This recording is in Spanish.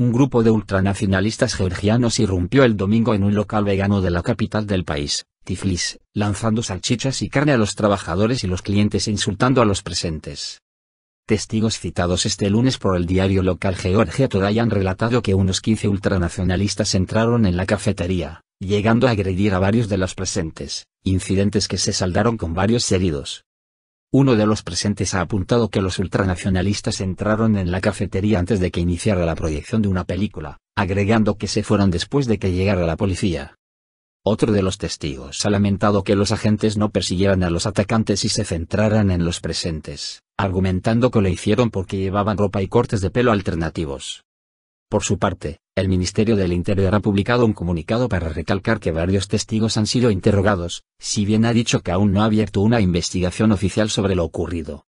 un grupo de ultranacionalistas georgianos irrumpió el domingo en un local vegano de la capital del país, Tiflis, lanzando salchichas y carne a los trabajadores y los clientes e insultando a los presentes. Testigos citados este lunes por el diario local Georgia Today han relatado que unos 15 ultranacionalistas entraron en la cafetería, llegando a agredir a varios de los presentes, incidentes que se saldaron con varios heridos. Uno de los presentes ha apuntado que los ultranacionalistas entraron en la cafetería antes de que iniciara la proyección de una película, agregando que se fueron después de que llegara la policía. Otro de los testigos ha lamentado que los agentes no persiguieran a los atacantes y se centraran en los presentes, argumentando que lo hicieron porque llevaban ropa y cortes de pelo alternativos. Por su parte, el Ministerio del Interior ha publicado un comunicado para recalcar que varios testigos han sido interrogados, si bien ha dicho que aún no ha abierto una investigación oficial sobre lo ocurrido.